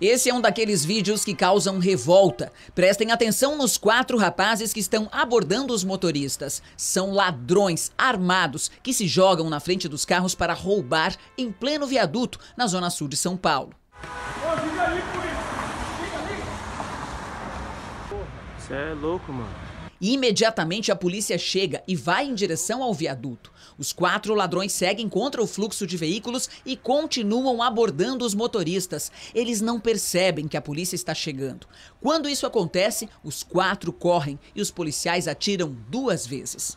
Esse é um daqueles vídeos que causam revolta. Prestem atenção nos quatro rapazes que estão abordando os motoristas. São ladrões armados que se jogam na frente dos carros para roubar em pleno viaduto na zona sul de São Paulo. Você é louco, mano imediatamente a polícia chega e vai em direção ao viaduto. Os quatro ladrões seguem contra o fluxo de veículos e continuam abordando os motoristas. Eles não percebem que a polícia está chegando. Quando isso acontece, os quatro correm e os policiais atiram duas vezes.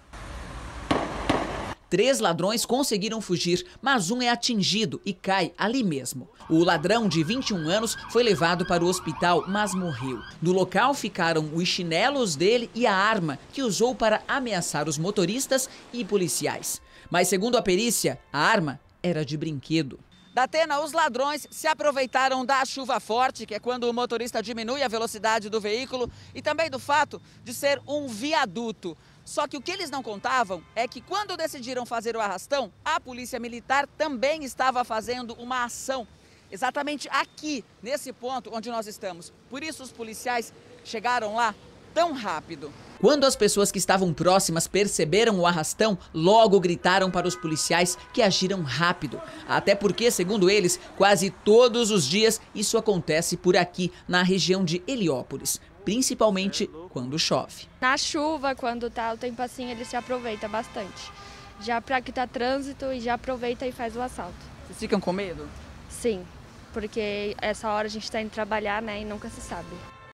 Três ladrões conseguiram fugir, mas um é atingido e cai ali mesmo. O ladrão, de 21 anos, foi levado para o hospital, mas morreu. No local ficaram os chinelos dele e a arma que usou para ameaçar os motoristas e policiais. Mas, segundo a perícia, a arma era de brinquedo. Datena, os ladrões se aproveitaram da chuva forte, que é quando o motorista diminui a velocidade do veículo, e também do fato de ser um viaduto. Só que o que eles não contavam é que quando decidiram fazer o arrastão, a polícia militar também estava fazendo uma ação exatamente aqui, nesse ponto onde nós estamos. Por isso os policiais chegaram lá tão rápido. Quando as pessoas que estavam próximas perceberam o arrastão, logo gritaram para os policiais que agiram rápido. Até porque, segundo eles, quase todos os dias isso acontece por aqui, na região de Heliópolis, principalmente quando chove. Na chuva, quando tá o tempo assim, ele se aproveita bastante. Já para que tá trânsito e já aproveita e faz o assalto. Vocês ficam com medo? Sim, porque essa hora a gente está indo trabalhar, né, e nunca se sabe.